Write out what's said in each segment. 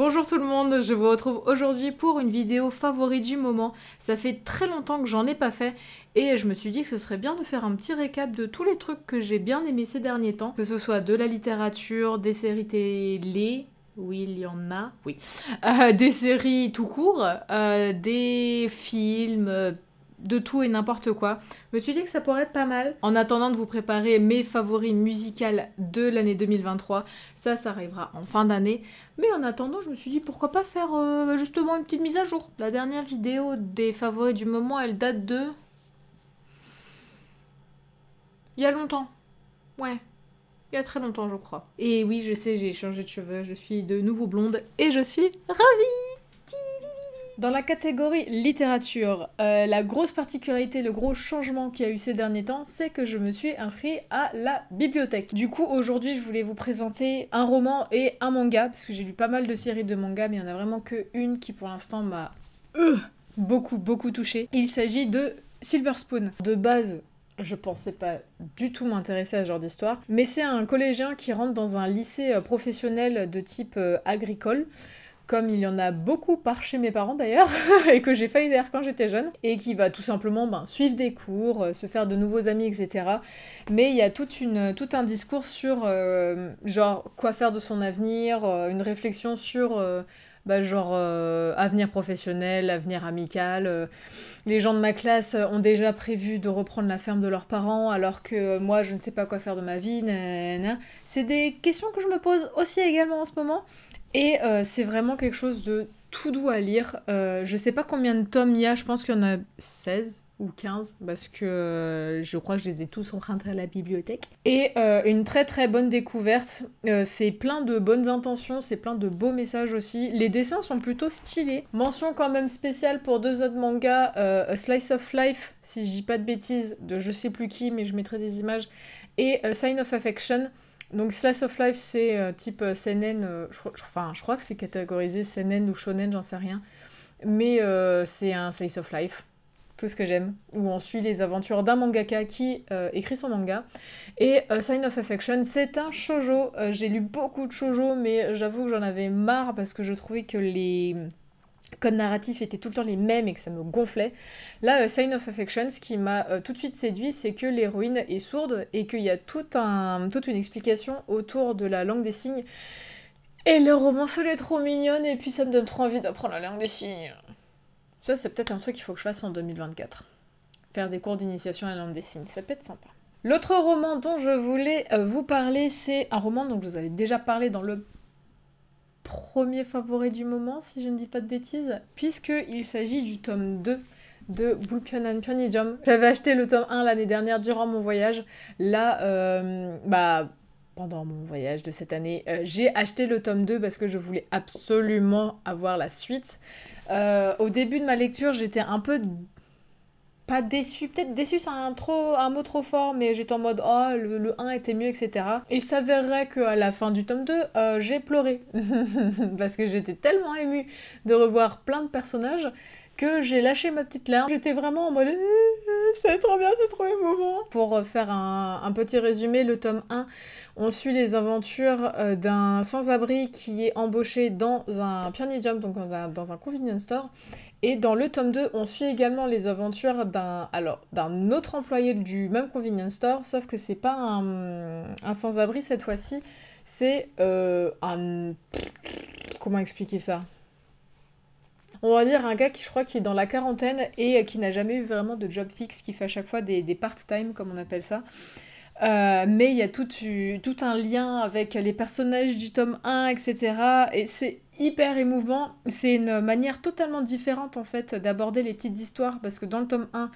Bonjour tout le monde, je vous retrouve aujourd'hui pour une vidéo favorite du moment. Ça fait très longtemps que j'en ai pas fait et je me suis dit que ce serait bien de faire un petit récap de tous les trucs que j'ai bien aimé ces derniers temps, que ce soit de la littérature, des séries télé, oui, il y en a, oui, euh, des séries tout court, euh, des films, de tout et n'importe quoi. Je me suis dit que ça pourrait être pas mal. En attendant de vous préparer mes favoris musicales de l'année 2023, ça, ça arrivera en fin d'année. Mais en attendant, je me suis dit pourquoi pas faire euh, justement une petite mise à jour. La dernière vidéo des favoris du moment, elle date de. Il y a longtemps. Ouais. Il y a très longtemps, je crois. Et oui, je sais, j'ai changé de cheveux, je suis de nouveau blonde et je suis ravie! Dans la catégorie littérature, euh, la grosse particularité, le gros changement qu'il y a eu ces derniers temps, c'est que je me suis inscrit à la bibliothèque. Du coup, aujourd'hui, je voulais vous présenter un roman et un manga, parce que j'ai lu pas mal de séries de manga mais il n'y en a vraiment qu'une qui pour l'instant m'a euh, beaucoup, beaucoup touchée. Il s'agit de Silver Spoon. De base, je pensais pas du tout m'intéresser à ce genre d'histoire, mais c'est un collégien qui rentre dans un lycée euh, professionnel de type agricole comme il y en a beaucoup par chez mes parents d'ailleurs, et que j'ai failli faire quand j'étais jeune, et qui va tout simplement ben, suivre des cours, euh, se faire de nouveaux amis, etc. Mais il y a tout un discours sur euh, genre quoi faire de son avenir, euh, une réflexion sur... Bah, genre avenir professionnel, avenir amical. les gens de ma classe ont déjà prévu de reprendre la ferme de leurs parents alors que moi je ne sais pas quoi faire de ma vie. C'est des questions que je me pose aussi également en ce moment et euh, c'est vraiment quelque chose de tout doux à lire. Euh, je sais pas combien de tomes il y a, je pense qu'il y en a 16 ou 15, parce que euh, je crois que je les ai tous empruntés à la bibliothèque. Et une très très bonne découverte. c'est plein de bonnes intentions, c'est plein de beaux messages aussi. Les dessins sont plutôt stylés. Mention quand même spéciale pour deux autres mangas, A Slice of Life, si je dis pas de bêtises, de je sais plus qui, mais je mettrai des images, et Sign of Affection donc Slice of Life, c'est euh, type euh, seinen, euh, je, enfin je crois que c'est catégorisé CNN ou Shonen, j'en sais rien. Mais c'est un Slice of Life, tout ce que j'aime, où on suit les aventures d'un mangaka qui écrit son manga. Et Sign of Affection, c'est un shojo. J'ai lu beaucoup de shojo, mais j'avoue que j'en avais marre parce que je trouvais que les codes narratifs étaient tout le temps les mêmes et que ça me gonflait. Là, euh, Sign of Affection, ce qui m'a euh, tout de suite séduit, c'est que l'héroïne est sourde et qu'il y a toute une explication autour de la langue des signes. Et le roman, elle trop mignonne et puis ça me donne trop envie d'apprendre la langue des signes. Ça, c'est peut-être un truc qu'il faut que je fasse en 2024. Faire des cours d'initiation à la langue des signes, ça peut être sympa. L'autre roman dont je voulais euh, vous parler, c'est un roman dont je vous avais déjà parlé dans le premier favori du moment, si je ne dis pas de bêtises, puisqu'il s'agit du tome 2 de Bulpion and Pionidium. J'avais acheté le tome 1 l'année dernière durant mon voyage. Là, euh, bah, pendant mon voyage de cette année, euh, j'ai acheté le tome 2 parce que je voulais absolument avoir la suite. Euh, au début de ma lecture, j'étais un peu pas déçu, peut-être déçu c'est un, un mot trop fort, mais j'étais en mode oh le, 1 était mieux, etc. Il s'avérerait qu'à la fin du tome 2, euh, j'ai pleuré parce que j'étais tellement émue de revoir plein de personnages que j'ai lâché ma petite larme. J'étais vraiment en mode eh, eh, c'est trop bien, c'est trop émouvant. Pour euh, faire un, petit résumé, le tome 1, on suit les aventures euh, d'un sans-abri qui est embauché dans un pianidium, donc dans un, dans un convenience store, et dans le tome 2, on suit également les aventures d'un alors d'un autre employé du même convenience store, sauf que c'est pas un, sans-abri cette fois-ci, c'est euh, un comment expliquer ça on va dire un gars qui je crois qui est dans la quarantaine et qui n'a jamais eu vraiment de job fixe, qui fait à chaque fois des, des part-time comme on appelle ça. Euh, mais il y a tout, tout, un lien avec les personnages du tome 1, etc. Et c'est hyper émouvant. C'est une manière totalement différente en fait d'aborder les petites histoires parce que dans le tome 1,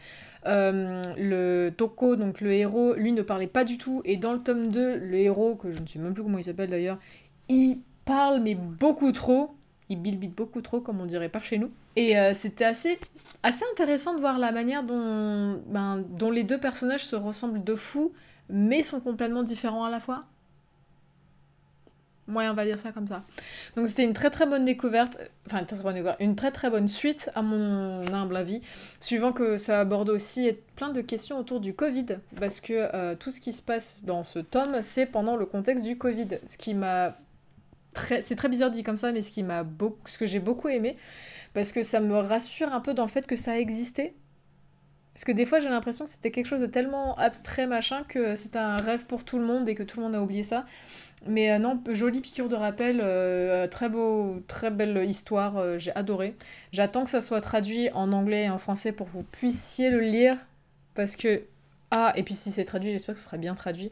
euh, le Toko, donc le héros, lui ne parlait pas du tout et dans le tome 2, le héros, que je ne sais même plus comment il s'appelle d'ailleurs, il parle mais beaucoup trop. Il bilbite beaucoup trop comme on dirait par chez nous. Et euh, c'était assez, assez intéressant de voir la manière dont, ben, dont les deux personnages se ressemblent de fou mais sont complètement différents à la fois. Moi, on va dire ça comme ça. Donc c'était une très très bonne découverte, enfin une très très bonne une très très bonne suite à mon humble avis, suivant que ça aborde aussi plein de questions autour du Covid, parce que euh, tout ce qui se passe dans ce tome, c'est pendant le contexte du Covid, ce qui m'a c'est très bizarre dit comme ça, mais ce qui m'a ce que j'ai beaucoup aimé, parce que ça me rassure un peu dans le fait que ça a existé, parce que des fois, j'ai l'impression que c'était quelque chose de tellement abstrait, machin, que c'était un rêve pour tout le monde et que tout le monde a oublié ça. Mais euh, non, jolie piqûre de rappel, euh, très beau, très belle histoire, euh, j'ai adoré. J'attends que ça soit traduit en anglais et en français pour que vous puissiez le lire. Parce que. Ah, et puis si c'est traduit, j'espère que ce sera bien traduit.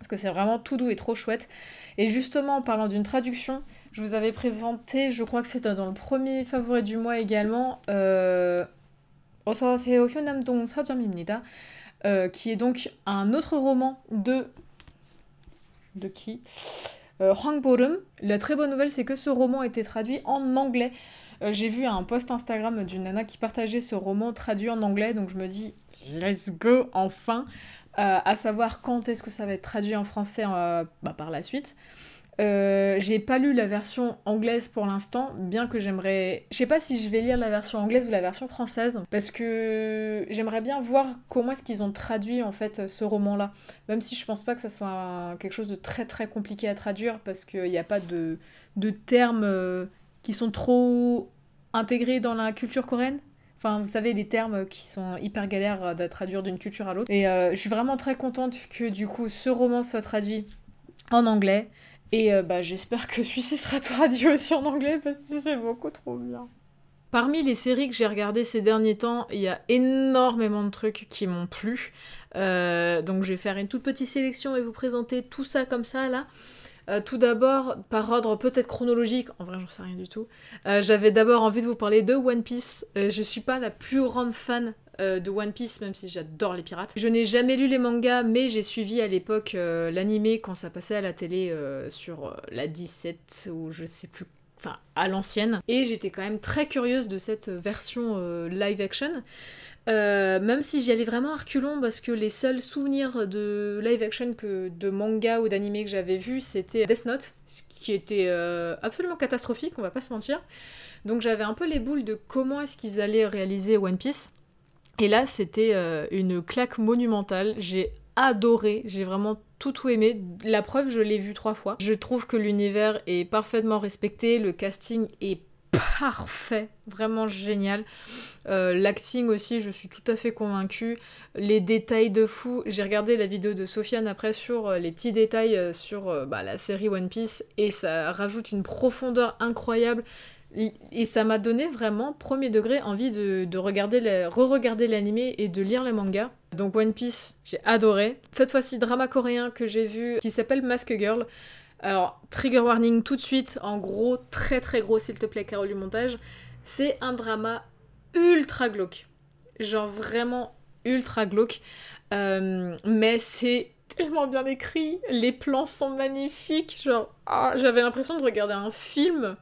Parce que c'est vraiment tout doux et trop chouette. Et justement, en parlant d'une traduction, je vous avais présenté, je crois que c'était dans le premier favori du mois également, qui est donc un autre roman de... de qui euh, La très bonne nouvelle, c'est que ce roman a été traduit en anglais. J'ai vu un post Instagram d'une nana qui partageait ce roman traduit en anglais, donc je me dis, let's go, enfin euh, À savoir quand est-ce que ça va être traduit en français euh, bah, par la suite. Euh, j'ai pas lu la version anglaise pour l'instant, bien que j'aimerais. Je sais pas si je vais lire la version anglaise ou la version française, parce que j'aimerais bien voir comment est-ce qu'ils ont traduit en fait ce roman-là. Même si je pense pas que ça soit quelque chose de très très compliqué à traduire, parce qu'il n'y a pas de, de termes euh, qui sont trop intégrés dans la culture coréenne. Enfin, vous savez, les termes qui sont hyper galères à traduire d'une culture à l'autre. Et euh, je suis vraiment très contente que du coup ce roman soit traduit en anglais. Et euh, bah, j'espère que celui-ci sera traduit aussi en anglais parce que c'est beaucoup trop bien. Parmi les séries que j'ai regardées ces derniers temps, il y a énormément de trucs qui m'ont plu. Euh, donc je vais faire une toute petite sélection et vous présenter tout ça comme ça là. Euh, tout d'abord, par ordre peut-être chronologique, en vrai j'en sais rien du tout, j'avais d'abord envie de vous parler de One Piece. je suis pas la plus grande fan euh, de One Piece, même si j'adore les pirates. Je n'ai jamais lu les mangas, mais j'ai suivi à l'époque euh, l'animé quand ça passait à la télé euh, sur la 17 ou je sais plus enfin à l'ancienne. Et j'étais quand même très curieuse de cette version live action. même si j'y allais vraiment à reculons parce que les seuls souvenirs de live action que de manga ou d'anime que j'avais vu c'était Death Note, ce qui était absolument catastrophique, on va pas se mentir. Donc j'avais un peu les boules de comment est-ce qu'ils allaient réaliser One Piece. Et là, c'était euh, une claque monumentale. J'ai adoré, j'ai vraiment tout tout aimé. La preuve, je l'ai vu trois fois. Je trouve que l'univers est parfaitement respecté, le casting est parfait, vraiment génial. Euh, l'acting aussi, je suis tout à fait convaincue. Les détails de fou, j'ai regardé la vidéo de Sofiane après sur euh, les petits détails sur bah, la série One Piece et ça rajoute une profondeur incroyable. Et ça m'a donné vraiment, premier degré, envie de, de regarder re-regarder l'animé et de lire le manga. Donc One Piece, j'ai adoré. Cette fois-ci, drama coréen que j'ai vu qui s'appelle Mask Girl. Alors, trigger warning tout de suite, en gros, très très gros s'il te plaît, Carole du montage. C'est un drama ultra glauque. Genre vraiment ultra glauque. Euh, mais c'est tellement bien écrit, les plans sont magnifiques. Genre, ah, j'avais l'impression de regarder un film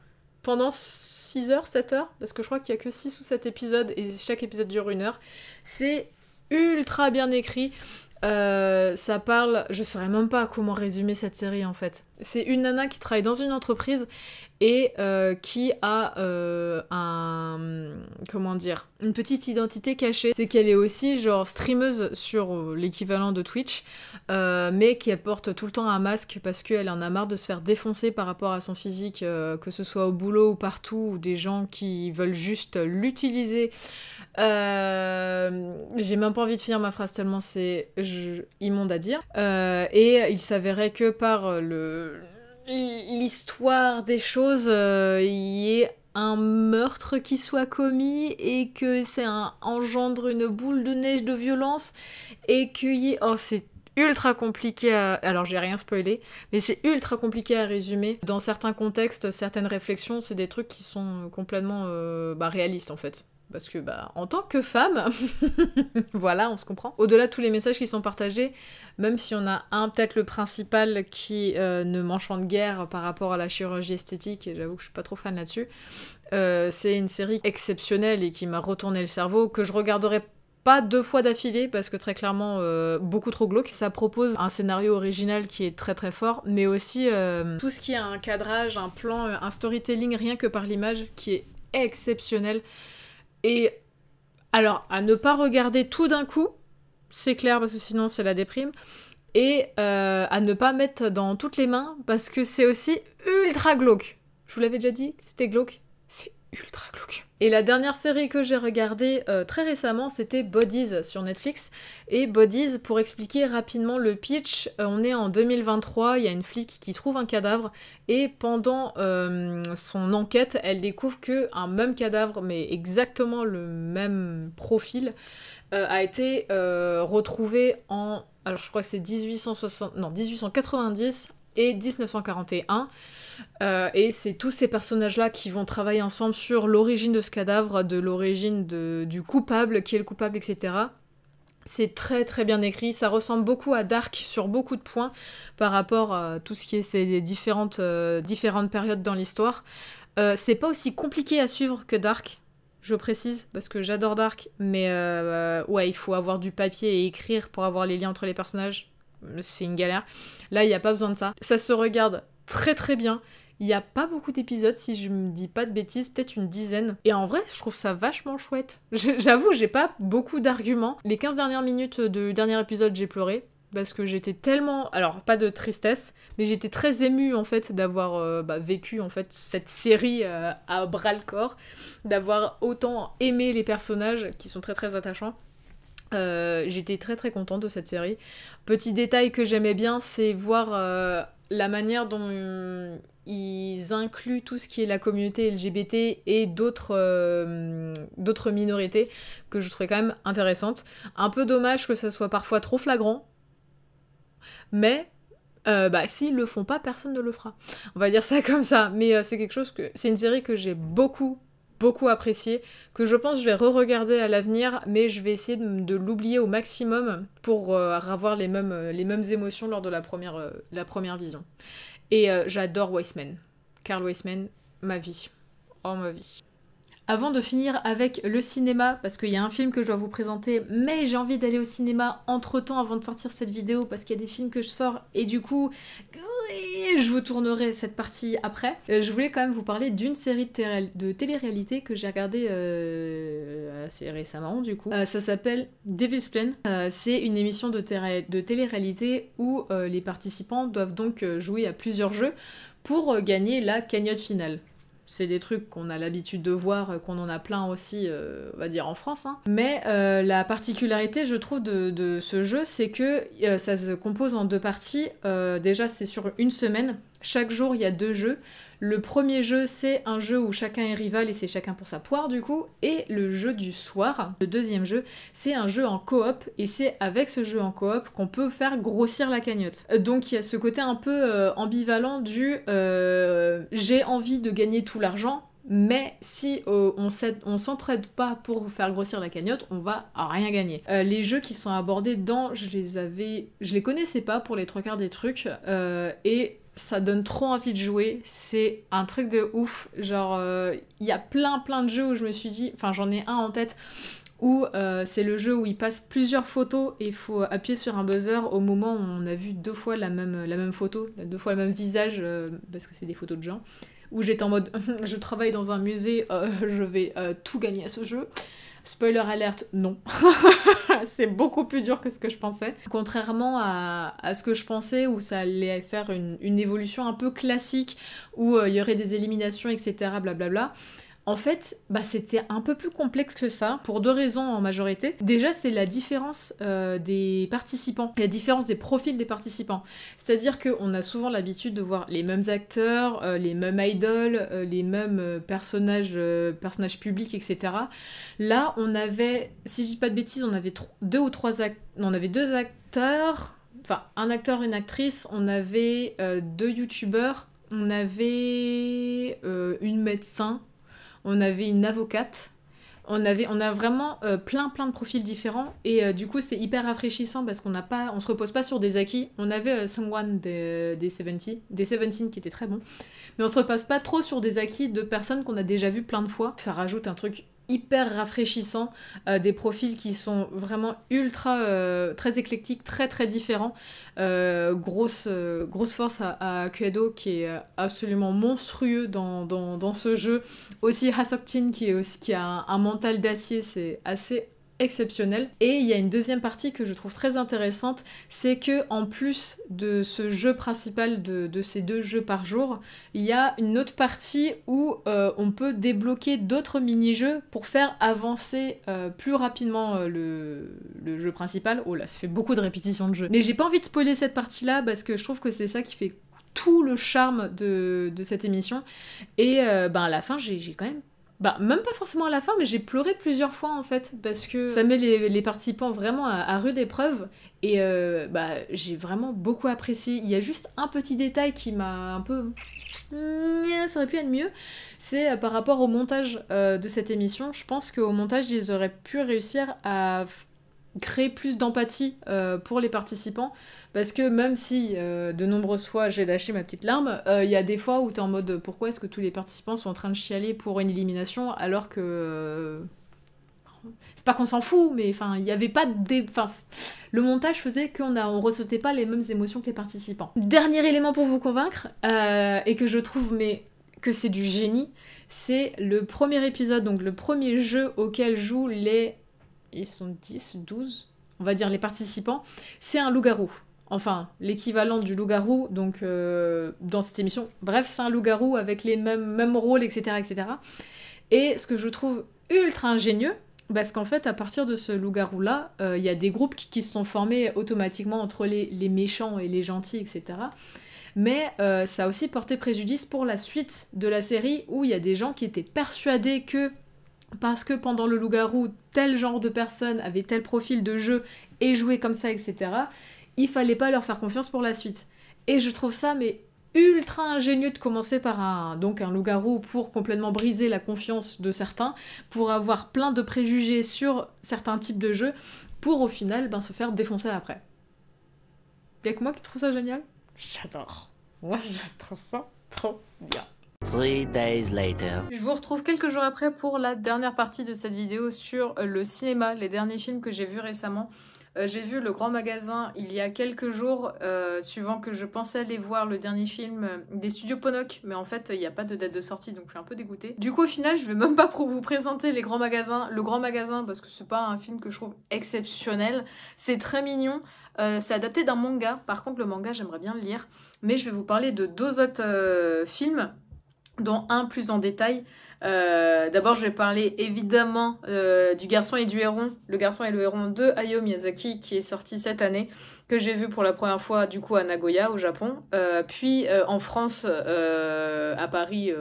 pendant 6 heures, 7 heures, parce que je crois qu'il y a que 6 ou 7 épisodes et chaque épisode dure une heure. C'est ultra bien écrit. Euh, ça parle, je saurais même pas comment résumer cette série en fait. C'est une nana qui travaille dans une entreprise et euh, qui a euh, un comment dire une petite identité cachée. C'est qu'elle est aussi genre streameuse sur l'équivalent de Twitch, euh, mais qui porte tout le temps un masque parce qu'elle en a marre de se faire défoncer par rapport à son physique, que ce soit au boulot ou partout, ou des gens qui veulent juste l'utiliser. J'ai même pas envie de finir ma phrase tellement c'est immonde à dire. et il s'avérait que par le l'histoire des choses, euh, y est un meurtre qui soit commis et que c'est engendre une boule de neige de violence et que... y Oh, c'est ultra compliqué à... Alors j'ai rien spoilé, mais c'est ultra compliqué à résumer. Dans certains contextes, certaines réflexions, c'est des trucs qui sont complètement euh, bah, réalistes en fait parce que bah en tant que femme, voilà, on se comprend. Au-delà de tous les messages qui sont partagés, même si on a un peut-être le principal qui euh, ne m'enchante guère par rapport à la chirurgie esthétique, et j'avoue que je suis pas trop fan là-dessus, euh, c'est une série exceptionnelle et qui m'a retourné le cerveau, que je regarderai pas deux fois d'affilée parce que très clairement euh, beaucoup trop glauque. Ça propose un scénario original qui est très très fort, mais aussi tout ce qui est un cadrage, un plan, un storytelling rien que par l'image qui est exceptionnel. Et alors, à ne pas regarder tout d'un coup, c'est clair, parce que sinon c'est la déprime, et euh, à ne pas mettre dans toutes les mains, parce que c'est aussi ultra glauque. Je vous l'avais déjà dit, c'était glauque. C'est et la dernière série que j'ai regardée euh, très récemment, c'était Bodies sur Netflix. Et Bodies, pour expliquer rapidement le pitch, euh, on est en 2023, il y a une flic qui trouve un cadavre et pendant euh, son enquête, elle découvre que un même cadavre, mais exactement le même profil, a été retrouvé en alors je crois que c'est 1860 non 1890 et 1941 euh, et c'est tous ces personnages-là qui vont travailler ensemble sur l'origine de ce cadavre, de l'origine du coupable, qui est le coupable, etc. C'est très très bien écrit, ça ressemble beaucoup à Dark sur beaucoup de points par rapport à tout ce qui est ces différentes, euh, différentes périodes dans l'histoire. Euh, c'est pas aussi compliqué à suivre que Dark, je précise, parce que j'adore Dark, mais ouais, il faut avoir du papier et écrire pour avoir les liens entre les personnages. C'est une galère. Là, il n'y a pas besoin de ça. Ça se regarde très très bien. Il n'y a pas beaucoup d'épisodes, si je me dis pas de bêtises, peut-être une dizaine. Et en vrai, je trouve ça vachement chouette. J'avoue, j'ai pas beaucoup d'arguments. Les 15 dernières minutes du dernier épisode, j'ai pleuré. Parce que j'étais tellement, alors pas de tristesse, mais j'étais très émue en fait d'avoir euh, bah, vécu en fait cette série euh, à bras le corps, d'avoir autant aimé les personnages qui sont très très attachants. Euh, j'étais très très contente de cette série. Petit détail que j'aimais bien, c'est voir la manière dont euh, ils incluent tout ce qui est la communauté LGBT et euh, d'autres minorités que je trouvais quand même intéressante. Un peu dommage que ça soit parfois trop flagrant, mais euh, bah s'ils le font pas, personne ne le fera. On va dire ça comme ça. Mais c'est quelque chose que c'est une série que j'ai beaucoup beaucoup apprécié, que je pense je vais re-regarder à l'avenir, mais je vais essayer de, l'oublier au maximum pour euh, avoir les mêmes, euh, les mêmes émotions lors de la première, euh, la première vision. Et j'adore Weissman. Carl Weissman, ma vie. Oh ma vie. Avant de finir avec le cinéma, parce qu'il y a un film que je dois vous présenter, mais j'ai envie d'aller au cinéma entre temps avant de sortir cette vidéo, parce qu'il y a des films que je sors, et du coup, je vous tournerai cette partie après. Euh, je voulais quand même vous parler d'une série de télé-réalité que j'ai regardée euh, assez récemment, du coup. Euh, ça s'appelle Devil's Plain. c'est une émission de, de télé-réalité où les participants doivent donc jouer à plusieurs jeux pour gagner la cagnotte finale c'est des trucs qu'on a l'habitude de voir, euh, qu'on en a plein aussi, euh, on va dire en France. Hein. Mais euh, la particularité, je trouve, de, ce jeu, c'est que ça se compose en deux parties. déjà, c'est sur une semaine. Chaque jour, il y a deux jeux. Le premier jeu, c'est un jeu où chacun est rival et c'est chacun pour sa poire du coup. Et le jeu du soir, le deuxième jeu, c'est un jeu en coop et c'est avec ce jeu en coop qu'on peut faire grossir la cagnotte. Euh, donc il y a ce côté un peu euh, ambivalent du euh, j'ai envie de gagner tout l'argent, mais si on s'entraide pas pour faire grossir la cagnotte, on va rien gagner. les jeux qui sont abordés dans, je les avais, je les connaissais pas pour les trois quarts des trucs, et ça donne trop envie de jouer. C'est un truc de ouf. Genre, euh, il y a plein plein de jeux où je me suis dit, enfin j'en ai un en tête où euh, c'est le jeu où il passe plusieurs photos et il faut appuyer sur un buzzer au moment où on a vu deux fois la même, la même photo, deux fois le même visage, euh, parce que c'est des photos de gens, où j'étais en mode je travaille dans un musée, je vais tout gagner à ce jeu. Spoiler alerte, non. c'est beaucoup plus dur que ce que je pensais. Contrairement à, ce que je pensais, où ça allait faire une, évolution un peu classique, où euh, il y aurait des éliminations, etc. Blablabla. En fait, bah, c'était un peu plus complexe que ça, pour deux raisons en majorité. Déjà, c'est la différence euh, des participants, la différence des profils des participants. C'est-à-dire qu'on a souvent l'habitude de voir les mêmes acteurs, euh, les mêmes idoles, euh, les mêmes personnages, personnages publics, etc. Là, on avait, si je dis pas de bêtises, on avait deux ou trois acteurs, on avait deux acteurs, enfin un acteur, une actrice, on avait deux youtubeurs, on avait une médecin, on avait une avocate, on, avait, on a vraiment euh, plein plein de profils différents et euh, du coup c'est hyper rafraîchissant parce qu'on n'a pas on se repose pas sur des acquis on avait euh, Someone des, des des 17 qui était très bon mais on se repose pas trop sur des acquis de personnes qu'on a déjà vues plein de fois ça rajoute un truc hyper rafraîchissant, euh, des profils qui sont vraiment ultra euh, très éclectiques, très très différents. Euh, grosse, grosse force à, à qui est absolument monstrueux dans, ce jeu. Aussi Hasok qui, est qui a un mental d'acier, c'est assez exceptionnel. Et il y a une deuxième partie que je trouve très intéressante, c'est que en plus de ce jeu principal de, ces deux jeux par jour, il y a une autre partie où euh, on peut débloquer d'autres mini-jeux pour faire avancer euh, plus rapidement euh, le, jeu principal. Oh là, ça fait beaucoup de répétitions de jeu. Mais j'ai pas envie de spoiler cette partie-là parce que je trouve que c'est ça qui fait tout le charme de, de cette émission. Et ben à la fin, j'ai quand même bah même pas forcément à la fin, mais j'ai pleuré plusieurs fois en fait parce que ça met les, les participants vraiment à, rude épreuve et euh, bah j'ai vraiment beaucoup apprécié. Il y a juste un petit détail qui m'a un peu ça aurait pu être mieux, c'est euh, par rapport au montage euh, de cette émission. Je pense qu'au montage ils auraient pu réussir à créer plus d'empathie euh, pour les participants. Parce que même si euh, de nombreuses fois j'ai lâché ma petite larme, euh, il y a des fois où tu es en mode pourquoi est-ce que tous les participants sont en train de chialer pour une élimination alors que. C'est pas qu'on s'en fout, mais enfin, il n'y avait pas de. le montage faisait qu'on a... on ressentait pas les mêmes émotions que les participants. Dernier élément pour vous convaincre, et que je trouve mais que c'est du génie, c'est le premier épisode, donc le premier jeu auquel jouent les ils sont 10, 12, on va dire les participants, c'est un loup-garou. Enfin, l'équivalent du loup-garou, donc euh, dans cette émission. Bref, c'est un loup-garou avec les mêmes, mêmes rôles, etc., etc. Et ce que je trouve ultra ingénieux, parce qu'en fait, à partir de ce loup-garou-là, euh, il y a des groupes qui, se sont formés automatiquement entre les, méchants et les gentils, etc. Mais euh, ça a aussi porté préjudice pour la suite de la série où il y a des gens qui étaient persuadés que parce que pendant le loup-garou, tel genre de personne avait tel profil de jeu et jouait comme ça, etc., il fallait pas leur faire confiance pour la suite. Et je trouve ça, mais ultra ingénieux de commencer par un, donc un loup-garou pour complètement briser la confiance de certains, pour avoir plein de préjugés sur certains types de jeux, pour au final ben, se faire défoncer après. Y'a que moi qui trouve ça génial J'adore. Moi, j'adore ça trop bien days later. Je vous retrouve quelques jours après pour la dernière partie de cette vidéo sur euh, le cinéma, les derniers films que j'ai vus récemment. Euh, j'ai vu Le Grand Magasin il y a quelques jours, euh, suivant que je pensais aller voir le dernier film des studios Ponoc, mais en fait il n'y a pas de date de sortie donc je suis un peu dégoûtée. Du coup au final je vais même pas vous présenter Les Grands Magasins, Le Grand Magasin parce que c'est pas un film que je trouve exceptionnel, c'est très mignon. c'est adapté d'un manga, par contre le manga j'aimerais bien le lire, mais je vais vous parler de deux autres films dont un plus en détail. Euh, d'abord, je vais parler évidemment euh, du garçon et du héron, le garçon et le héron de Hayao Miyazaki qui est sorti cette année, que j'ai vu pour la première fois du coup à Nagoya au Japon, euh, puis en France à Paris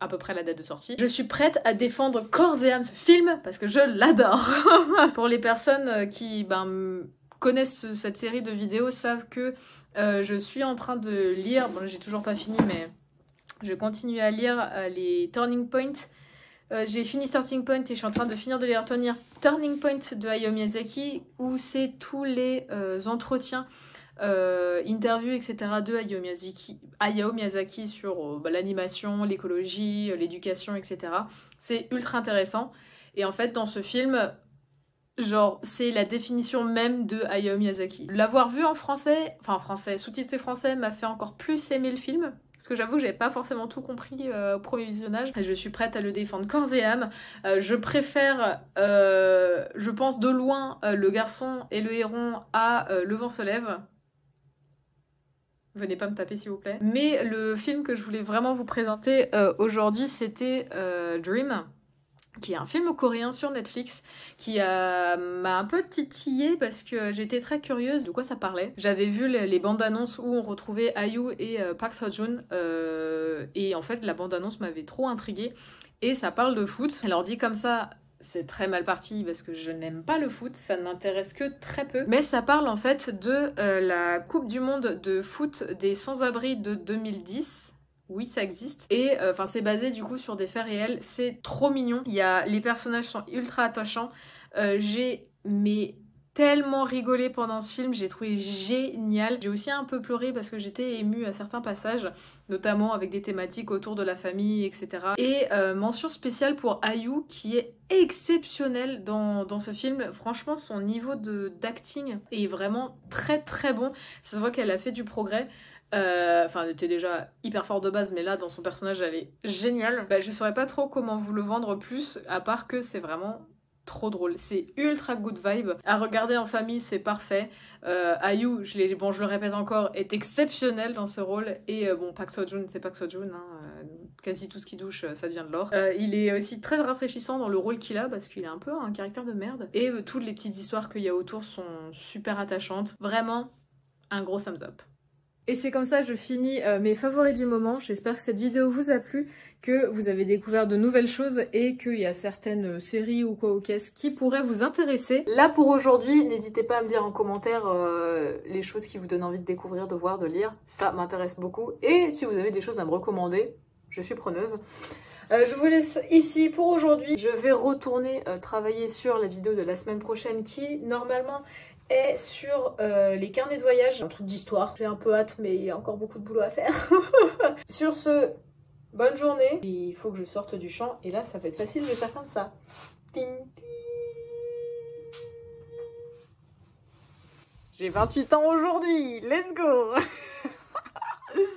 à peu près la date de sortie. Je suis prête à défendre corps et âme ce film parce que je l'adore. pour les personnes qui ben, connaissent cette série de vidéos savent que je suis en train de lire, bon j'ai toujours pas fini mais je continue à lire euh, les Turning Points. Euh, j'ai fini Starting Point et je suis en train de finir de les lire Turning Point de Hayao Miyazaki, où c'est tous les euh, entretiens, interviews, etc. de Hayao Miyazaki, sur bah, l'animation, l'écologie, l'éducation, etc. C'est ultra intéressant. Et en fait, dans ce film, genre c'est la définition même de Hayao Miyazaki. L'avoir vu en français, enfin en français, sous-titré français, m'a fait encore plus aimer le film parce que j'avoue j'ai j'avais pas forcément tout compris euh, au premier visionnage. je suis prête à le défendre corps et âme. Euh, je préfère, euh, je pense de loin, le garçon et le héron à Le vent se lève. Venez pas me taper s'il vous plaît. Mais le film que je voulais vraiment vous présenter aujourd'hui, c'était Dream qui est un film coréen sur Netflix qui euh, m'a un peu titillée parce que j'étais très curieuse de quoi ça parlait. J'avais vu les, bandes annonces où on retrouvait Ayu et euh, Park Seo Joon euh, et en fait la bande annonce m'avait trop intriguée et ça parle de foot. Alors dit comme ça, c'est très mal parti parce que je n'aime pas le foot, ça ne m'intéresse que très peu. Mais ça parle en fait de la Coupe du Monde de foot des sans-abri de 2010 oui ça existe et euh, enfin c'est basé du coup sur des faits réels c'est trop mignon il y a les personnages sont ultra attachants euh, j'ai mais tellement rigolé pendant ce film, j'ai trouvé génial. J'ai aussi un peu pleuré parce que j'étais émue à certains passages, notamment avec des thématiques autour de la famille, etc. Et euh, mention spéciale pour Ayu qui est exceptionnel dans, dans, ce film. Franchement, son niveau d'acting est vraiment très très bon. Ça se voit qu'elle a fait du progrès. Euh, enfin, elle était déjà hyper fort de base, mais là, dans son personnage, elle est géniale. Bah, je saurais pas trop comment vous le vendre plus, à part que c'est vraiment trop drôle. C'est ultra good vibe. À regarder en famille, c'est parfait. Euh, Ayu, je, bon, je le répète encore, est exceptionnel dans ce rôle. Et euh, bon, Pak Joon c'est Pak Hein, quasi tout ce qui douche, ça devient de l'or. il est aussi très rafraîchissant dans le rôle qu'il a parce qu'il est un peu un caractère de merde. Et toutes les petites histoires qu'il y a autour sont super attachantes. Vraiment, un gros thumbs up. Et c'est comme ça je finis euh, mes favoris du moment. J'espère que cette vidéo vous a plu, que vous avez découvert de nouvelles choses et qu'il y a certaines euh, séries ou quoi ou qu'est-ce qui pourraient vous intéresser. Là pour aujourd'hui, n'hésitez pas à me dire en commentaire euh, les choses qui vous donnent envie de découvrir, de voir, de lire. Ça m'intéresse beaucoup. Et si vous avez des choses à me recommander, je suis preneuse. je vous laisse ici pour aujourd'hui. Je vais retourner travailler sur la vidéo de la semaine prochaine qui, normalement, est sur euh, les carnets de voyage, un truc d'histoire. J'ai un peu hâte, mais il y a encore beaucoup de boulot à faire. sur ce, bonne journée. Il faut que je sorte du champ, et là, ça va être facile de faire comme ça. J'ai 28 ans aujourd'hui, let's go